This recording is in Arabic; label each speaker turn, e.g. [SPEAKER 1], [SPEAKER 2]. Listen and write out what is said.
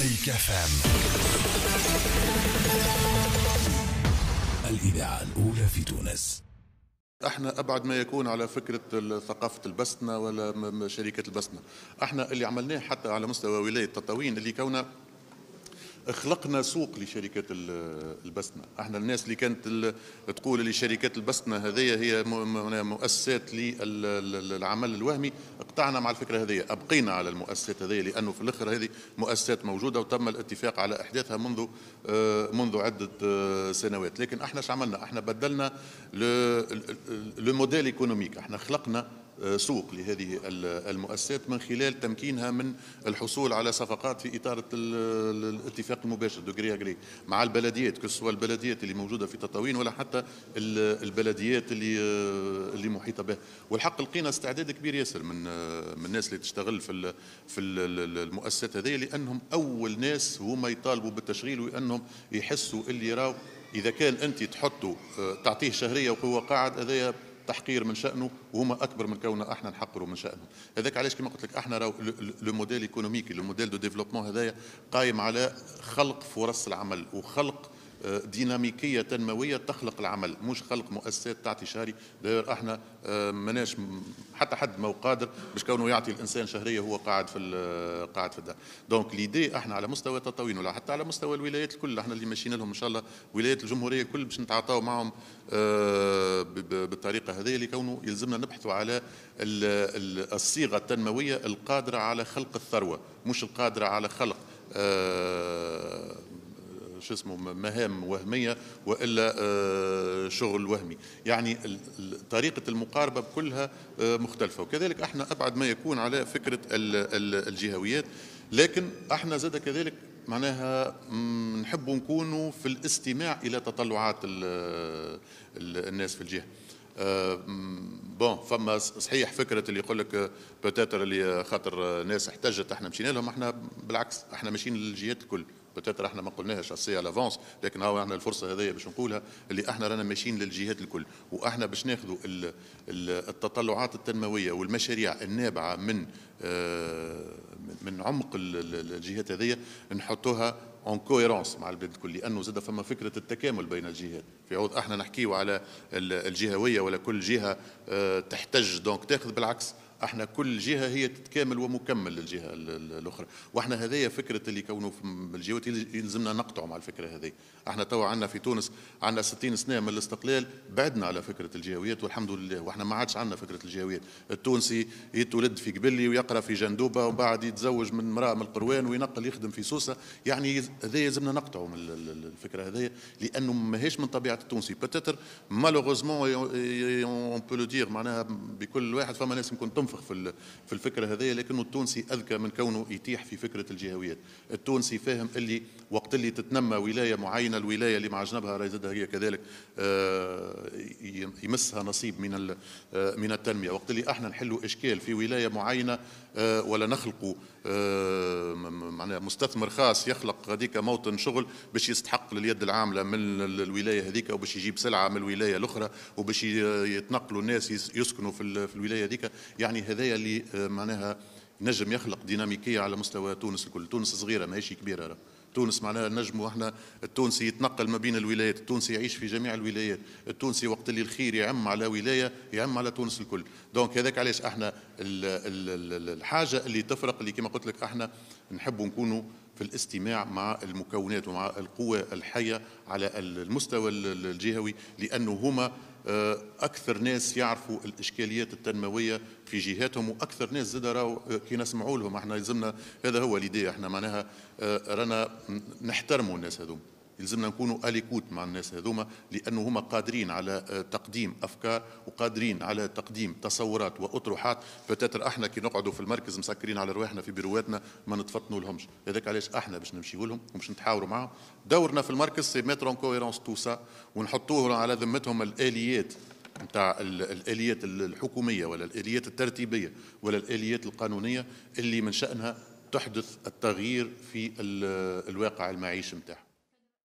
[SPEAKER 1] مستيك فام الإذاعة الأولى في تونس احنا ابعد ما يكون على فكره ثقافه البسنه ولا شركه البسنه احنا اللي عملناه حتى على مستوى ولايه تطاوين اللي كونه خلقنا سوق لشركات البسنه احنا الناس اللي كانت تقول اللي شركات البسنه هذه هي مؤسسات للعمل الوهمي قطعنا مع الفكره هذه ابقينا على المؤسسات هذه لانه في الاخر هذه مؤسسات موجوده وتم الاتفاق على احداثها منذ آه، منذ عده آه، سنوات لكن احنا ايش عملنا احنا بدلنا لو موديل ايكونوميك احنا خلقنا سوق لهذه المؤسسات من خلال تمكينها من الحصول على صفقات في اطار الاتفاق المباشر دوغري أجري مع البلديات كسوا البلديات اللي موجوده في تطاوين ولا حتى البلديات اللي اللي محيطه به والحق لقينا استعداد كبير ياسر من من الناس اللي تشتغل في في المؤسسات هذه لانهم اول ناس هما يطالبوا بالتشغيل وانهم يحسوا اللي راو اذا كان انت تحطه آه، تعطيه شهريه وهو قاعد هذايا تحقير من شأنه وهما أكبر من كوننا احنا نحقروا من شأنه هذاك علاش كما قلت لك احنا راهو لو موديل ايكونوميكي لو موديل دو ديفلوبمون هذايا قايم على خلق فرص العمل وخلق ديناميكيه تنمويه تخلق العمل مش خلق مؤسسات تعطي شهري داير احنا آه، مناش حتى حد ما هو قادر باش كونه يعطي الانسان شهريه هو قاعد في آه، قاعد في الدار دونك ليدي احنا على مستوى تطاوين ولا حتى على مستوى الولايات الكل احنا اللي ماشيين لهم ان شاء الله ولايات الجمهوريه الكل باش نتعاطاو معهم آه، بالطريقه هذه اللي كونه يلزمنا نبحثوا على الصيغه التنمويه القادره على خلق الثروه مش القادره على خلق شو اسمه مهام وهميه والا آه، شغل وهمي يعني طريقه المقاربه كلها آه، مختلفه وكذلك احنا ابعد ما يكون على فكره الجهويات لكن احنا زاد كذلك معناها نحب نكونوا في الاستماع الى تطلعات الناس في الجهه آه، بون فما صحيح فكره اللي يقول لك آه، بتاتر اللي خاطر ناس احتجت احنا مشينا لهم احنا بالعكس احنا ماشيين للجهات الكل بتاتر احنا ما قلناهاش اسي لافونس لكن هاو احنا الفرصه هذيا باش نقولها اللي احنا رانا ماشيين للجهات الكل واحنا باش ناخذوا التطلعات التنمويه والمشاريع النابعه من آه، من عمق الجهات هذه نحطوها اون كويرونس مع البلد الكل لانه زاد فما فكره التكامل بين الجهات في عوض احنا نحكيو على الجهويه ولا كل جهه آه، تحتج دونك تاخذ بالعكس احنا كل جهه هي تتكامل ومكمل للجهه الاخرى واحنا هذايا فكره اللي كونوا في الجهات يلزمنا نقطعوا مع الفكره هذه احنا توا عندنا في تونس عندنا 60 سنه من الاستقلال بعدنا على فكره الجهويات والحمد لله واحنا ما عادش عندنا فكره الجهويات التونسي يتولد في قبلي ويقرا في جندوبه وبعد يتزوج من امراه من القروان وينقل يخدم في سوسه يعني هذا يلزمنا نقطعوا من الفكره هذه لانه ماهيش من طبيعه التونسي بتتر مالوغوزمون اون بو لو دير معناها بكل واحد فما ناس يمكن ينفخ في في الفكره هذه لكنه التونسي اذكى من كونه يتيح في فكره الجهويات التونسي فاهم اللي وقت اللي تتنمى ولايه معينه الولايه اللي مع جنبها هي كذلك آه، يمسها نصيب من آه، من التنميه وقت اللي احنا نحلوا اشكال في ولايه معينه آه، ولا نخلقوا معناها مستثمر خاص يخلق هذيك موطن شغل باش يستحق لليد العامله من الولايه هذيك وباش يجيب سلعه من الولايه الاخرى وباش يتنقلوا الناس يسكنوا في الولايه هذيك يعني يعني هذايا اللي آه، معناها نجم يخلق ديناميكيه على مستوى تونس الكل، تونس صغيره ماهيش كبيره راه. تونس معناها نجموا احنا التونسي يتنقل ما بين الولايات، التونسي يعيش في جميع الولايات، التونسي وقت اللي الخير يعم على ولايه يعم على تونس الكل، دونك هذاك علاش احنا الحاجه اللي تفرق اللي كما قلت لك احنا نحبوا نكونوا في الاستماع مع المكونات ومع القوى الحيه على المستوى الجهوي لانه هما آه، اكثر ناس يعرفوا الاشكاليات التنمويه في جهاتهم واكثر ناس زاد راهو آه، كي نسمعوا لهم احنا يلزمنا هذا هو ليديا احنا معناها آه، رانا نحترموا الناس هذوما يلزمنا نكونوا اليكوت مع الناس هذوما لانه هما قادرين على آه، تقديم افكار وقادرين على تقديم تصورات واطروحات فتاتر احنا كي نقعدوا في المركز مسكرين على رواحنا في بيرواتنا ما نتفطنوا لهمش هذاك علاش احنا باش نمشيو لهم وباش نتحاوروا معاهم دورنا في المركز سي ميتر ان كويرونس تو سا ونحطوه على ذمتهم الاليات نتاع الاليات الحكوميه ولا الاليات الترتيبيه ولا الاليات القانونيه اللي من شانها تحدث التغيير في الواقع المعيشي نتاعها